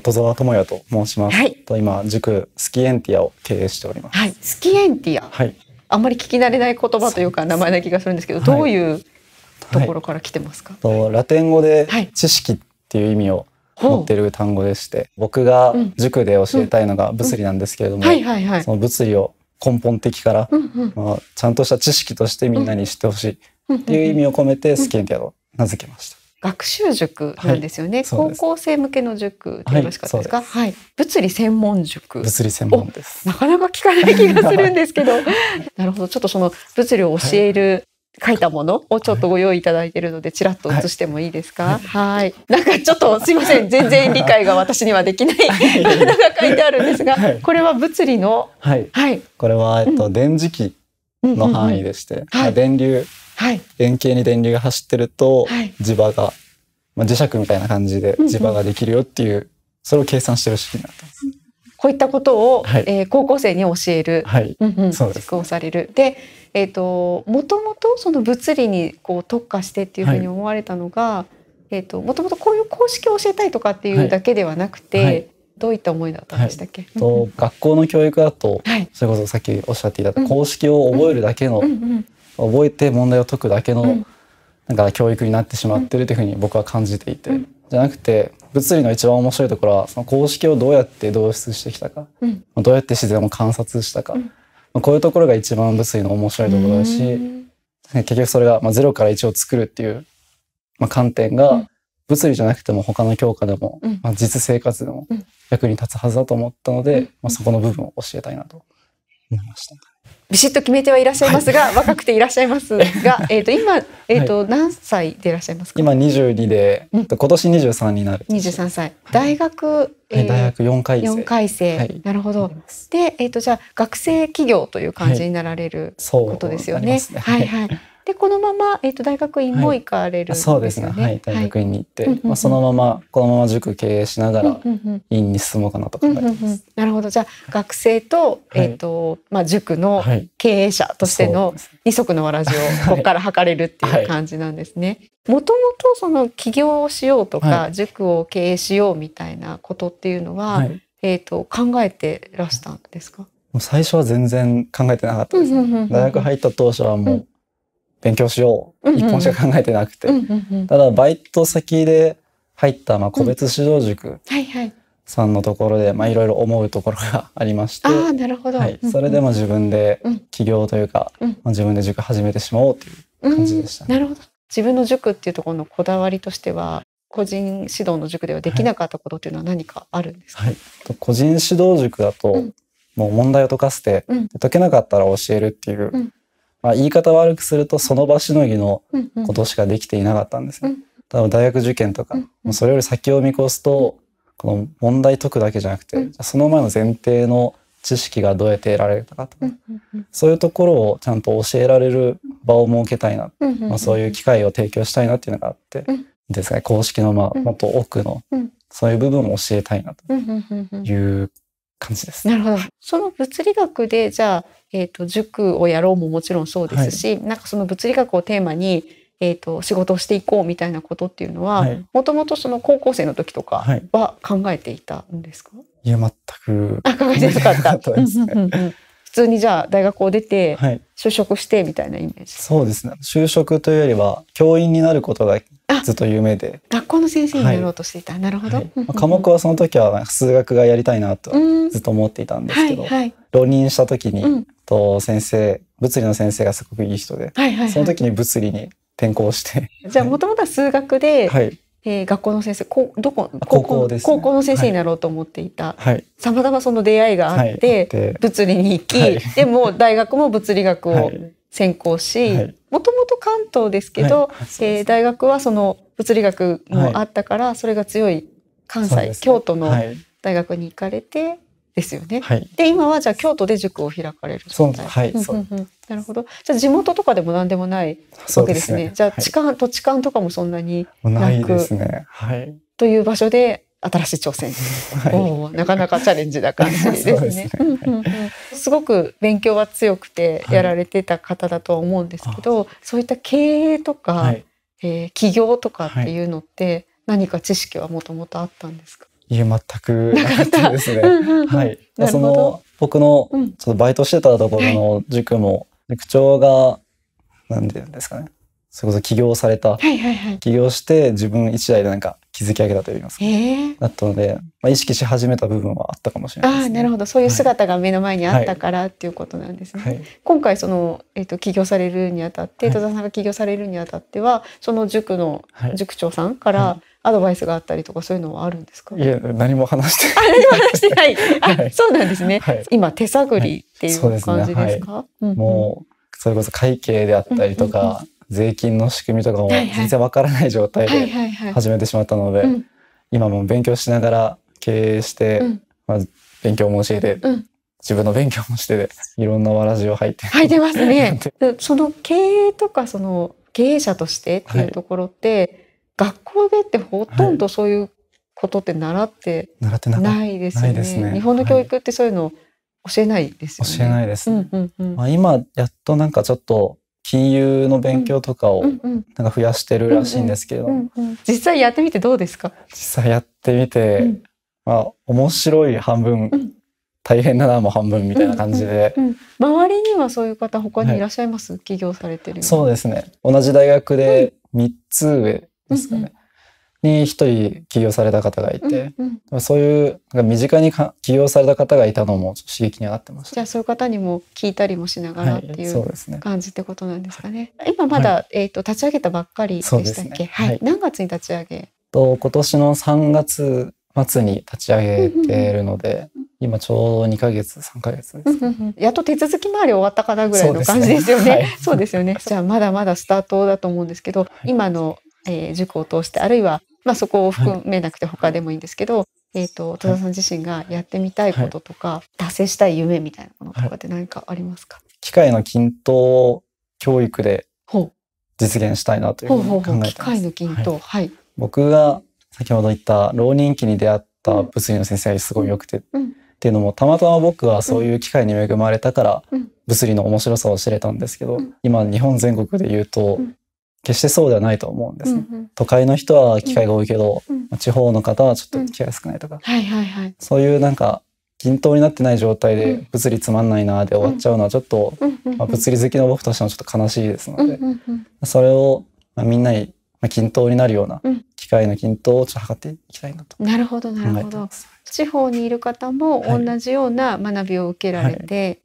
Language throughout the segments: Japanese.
戸沢智也と申します。はい、と今塾スキエンティアを経営しております。はい、スキエンティア。はい。あんまり聞き慣れない言葉というか名前な気がするんですけど、どういうところから来てますか。とラテン語で知識っていう意味を持ってる単語でして、僕が塾で教えたいのが物理なんですけれども、その物理を根本的から、まあちゃんとした知識としてみんなに知ってほしいっていう意味を込めてスキエンティアと名付けました。学習塾なんですよね、はい、高校生向けの塾でよろしかったですか、はい、はい、物理専門塾物理専門ですなかなか聞かない気がするんですけど なるほどちょっとその物理を教える、書いたものをちょっとご用意いただいているので、ちらっと写してもいいですか。はい、なんかちょっとすいません、全然理解が私にはできないなんか書いてあるんですが、これは物理の。はい。はい、これはえっと、電磁気の範囲でして、うんうんうんはい、電流円形に電流が走ってると磁場が、まあ、磁石みたいな感じで磁場ができるよっていう、それを計算してる式になってます。こういったことを、はい、えー、高校生に教える、はいうんうん、実行される。で、えっ、ー、ともともとその物理にこう特化してっていうふうに思われたのが、はい、えっ、ー、ともともとこういう公式を教えたいとかっていうだけではなくて、はいはい、どういった思いだったんでしたっけ、はい、と学校の教育だと、はい、それこそさっきおっしゃっていた、公式を覚えるだけの、うん、覚えて問題を解くだけの、うん、なんか教育になってしまってるというふうに僕は感じていて、うん、じゃなくて物理の一番面白いところはその公式をどうやって導出してきたか、どうやって自然を観察したか、こういうところが一番物理の面白いところだし結局それが、まあ、0から1を作るっていう、まあ、観点が、物理じゃなくても他の教科でも、うん、まあ、実生活でも役に立つはずだと思ったので、うん、まあ、そこの部分を教えたいなと思いました。ビシッと決めてはいらっしゃいますが、はい、若くていらっしゃいますが、えっ、ー、と今えっ、ー、と、何歳でいらっしゃいますか。今二十二で、うん、今年二十三になる。二十三歳、大学、はい、えー、大学四回生。四回生、はい、なるほど。でえっ、ー、とじゃあ学生企業という感じになられる、ことですよね。ねはいはい。でこのまま、えーと、大学院も行かれる、ねはい、そうですね、はい、大学院に行って、はい、まあ、そのままこのまま塾経営しながら院に進もうかなと考えてます、うんうんうん、なるほどじゃあ学生と,、えーとまあ、塾の経営者としての二足のわらじをここから測れるっていう感じなんですね。もともとその起業をしようとか、塾を経営しようみたいなことっていうのは、えーと、考えてらしたんですか最初は全然考えてなかったです、ねうんうんうんうん、大学入った当初はもう、勉強しよう、うんうん、一本しか考えてなくて、ただバイト先で入ったまあ個別指導塾さんのところでいろいろ思うところが ありましてああ、なるほど、はい、それでも自分で起業というか、うん、まあ、自分で塾始めてしまおうという感じでした、ねうん、なるほど自分の塾っていうところのこだわりとしては個人指導の塾ではできなかったことっていうのは何かあるんですか、はい、個人指導塾だと、もう問題を解かせて、解けなかったら教えるっていうまあ、言い方悪くするとその場しのぎのことしかできていなかったんですよ。例え大学受験とか、うそれより先を見越すと、この問題解くだけじゃなくて、その前の前提の知識がどうやって得られたかとか、そういうところをちゃんと教えられる場を設けたいな、まあ、そういう機会を提供したいなっていうのがあって、ですね、公式のまあもっと奥の、そういう部分を教えたいなという感じです。なるほど。その物理学でじゃあ、えっ、ー、と塾をやろうももちろんそうですし、はい、なんかその物理学をテーマにえーと、と仕事をしていこうみたいなことっていうのはもともとその高校生の時とかは考えていたんですか、はい、いや全くあ考えてなかった普通にじゃあ大学を出て就職してみたいなイメージ、はい、そうですね就職というよりは教員になることがずっと夢で学校の先生になろうとしていた、はい、なるほど、はい科目はその時は数学がやりたいなとずっと思っていたんですけど、はいはい、浪人した時に、うん、と先生物理の先生がすごくいい人で、はいはいはい、その時に物理に転校してじゃあもともとは数学で、はいえー、学校の先生こどこ高校です、ね、高校の先生になろうと思っていたさまざまその出会いがあって、はい、物理に行き、はい、でも大学も物理学を専攻しもとも関東ですけど、はい、えー、大学はその物理学もあったから、はい、それが強い関西、ね、京都の大学に行かれてですよね。はい、で今はじゃあ京都で塾を開かれる状態。うんんうん、なるほど。じゃあ地元とかでも何でもないわけですね。すねじゃあ地間、土地勘とかもそんなになくないですね。はい。という場所で新しい挑戦、はい、なかなかチャレンジな感じですね。すごく勉強は強くてやられてた方だとは思うんですけど、はい、そういった経営とか、はい、えー、起業とかっていうのって、何か知識はもともとあったんですかいや全くなかったですね。うんうんうん、はい。その僕のちょっとバイトしてたところの塾も、塾長が何て言うんですかね。それこそ起業された、はいはいはい、起業して自分一台でなんか築き上げたといいますか、えー、だったので、まあ、意識し始めた部分はあったかもしれないです、ね、あなるほどそういう姿が目の前にあったから、はい、っていうことなんですね。はい、今回その、えーと、起業されるにあたって、はい、戸田さんが起業されるにあたってはその塾の塾長さんからアドバイスがあったりとかそういうのはあるんですか、いや何も話してない。何も話してない。あそうなんですね。はい。今手探りっていう感じですか、うね、もうそれこそ会計であったりとか、うんうんうん税金の仕組みとかも全然わからない状態で始めてしまったので今も勉強しながら経営して、うん、まあ、勉強も教えて、うん、自分の勉強もしていろんなわらじを入って入ってますね その経営とかその経営者としてっていうところって、はい、学校でってほとんどそういうことって習って習ってないですよね。ね日本の教育ってそういうの教えないですよね。はい、教えないです、ね、うんうんうん、まあ、今やっとなんかちょっと金融の勉強とかをなんか増やしてるらしいんですけど、実際やってみてどうですか実際やってみて、まあ面白い半分、大変なのも半分みたいな感じで、周りにはそういう方他にいらっしゃいます、起業されてるそうですね同じ大学で三つ上ですかね、に一人起業された方がいて、うんうん、そういう身近に起業された方がいたのも刺激になってましじゃあそういう方にも聞いたりもしながらっていう,、感じってことなんですかね。はい、ね今まだ、はい、えっ、ー、と立ち上げたばっかりでしたっけ、ね、はい、何月に立ち上げと今年の三月末に立ち上げてるので、今ちょうど二ヶ月三ヶ月です、うんうんうん、やっと手続き回り終わったかなぐらいの感じですよね。そうです、ねはい、よね。じゃあまだまだスタートだと思うんですけど、今の、えー、塾を通してあるいはまあ、そこを含めなくて他でもいいんですけど、はい、えーと、と戸田さん自身がやってみたいこととか、達成したい夢みたいなものとかって何かありますか、機械の均等教育で実現したいなというふうに考えてます。機械の均等、はい僕が先ほど言った浪人期に出会った物理の先生がすごい良くて、うん、っていうのもたまたま僕はそういう機会に恵まれたから、うん、物理の面白さを知れたんですけど、今日本全国で言うとうん決してそうではないと思うんですね。うんうん、都会の人は機会が多いけど、うんうん、地方の方はちょっと機会少ないとか、そういうなんか均等になってない状態で物理つまんないなで終わっちゃうのはちょっと、まあ、物理好きの僕としてもちょっと悲しいですので、それを、まあ、みんなに均等になるような機会の均等をちょっと測っていきたいなとなるほどなるほど地方にいる方も同じような学びを受けられて、はいはい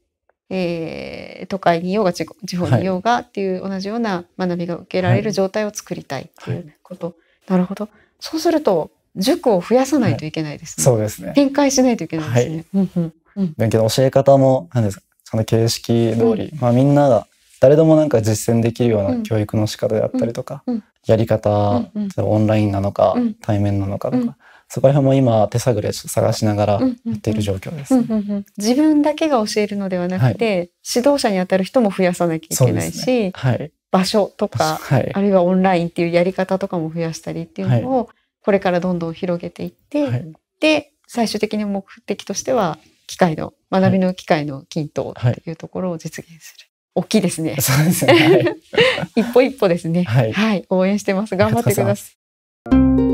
えー、都会にいようが地方にいようがっていう同じような学びが受けられる状態を作りたいっていうこと、はいはい、なるほどそうすると塾を増やさないといけないですね、はい、そうですね展開しないといけないですね、はい、うんうん、勉強の教え方も何ですかその形式通り、うん、まあみんなが誰でもなんか実践できるような教育の仕方であったりとか、やり方、オンラインなのか、対面なのかとか、そこら辺も今手探りで探しながらやっている状況です、自分だけが教えるのではなくて、はい、指導者にあたる人も増やさなきゃいけないし、ねはい、場所とか、はい、あるいはオンラインっていうやり方とかも増やしたりっていうのを、これからどんどん広げていって、で最終的に目的としては機会の学びの機会の均等っていうところを実現する。大きいですね。そうですね。はい、一歩一歩ですね。はい、はい、応援してます。頑張ってください。